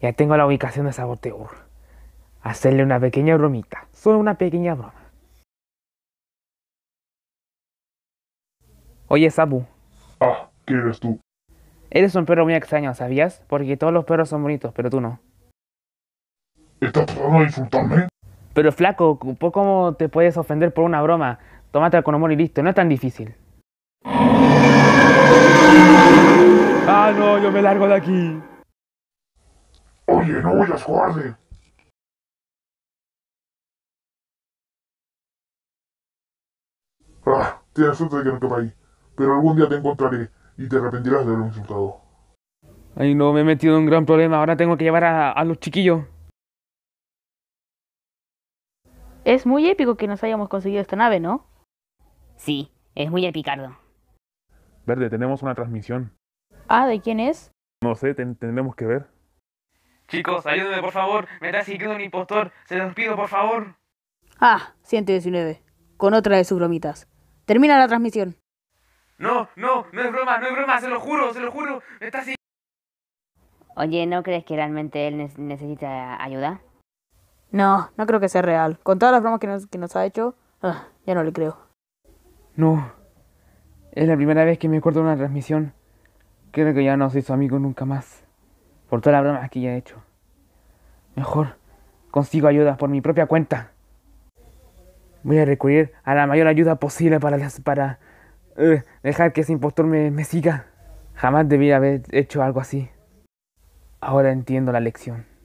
Ya tengo la ubicación de Saboteur. Hacerle una pequeña bromita. Solo una pequeña broma. Oye, Sabu. Ah, ¿qué eres tú? Eres un perro muy extraño, ¿sabías? Porque todos los perros son bonitos, pero tú no. ¿Estás tratando de insultarme? Pero flaco, ¿cómo te puedes ofender por una broma? Tómate con amor y listo, no es tan difícil. Ah, no, yo me largo de aquí. Oye, no a cobarde. Ah, tienes suerte de que no quepa ahí. Pero algún día te encontraré y te arrepentirás de haberme insultado. Ay, no, me he metido en un gran problema. Ahora tengo que llevar a, los chiquillos. Es muy épico que nos hayamos conseguido esta nave, ¿no? Sí, es muy epicardo. Verde, tenemos una transmisión. Ah, ¿de quién es? No sé, tendremos que ver. Chicos, ayúdenme por favor, me está siguiendo un impostor, se los pido por favor. Ah, 119, con otra de sus bromitas. Termina la transmisión. No, no, no es broma, no es broma, se lo juro, se lo juro, me está siguiendo. Oye, ¿no crees que realmente él necesita ayuda? No, no creo que sea real. Con todas las bromas que nos, ha hecho, ah, ya no le creo. No, es la primera vez que me acuerdo de una transmisión. Creo que ya no soy su amigo nunca más por todas las bromas que ya he hecho. Mejor consigo ayuda por mi propia cuenta. Voy a recurrir a la mayor ayuda posible para, las, para eh, dejar que ese impostor me, me siga. Jamás debí haber hecho algo así. Ahora entiendo la lección.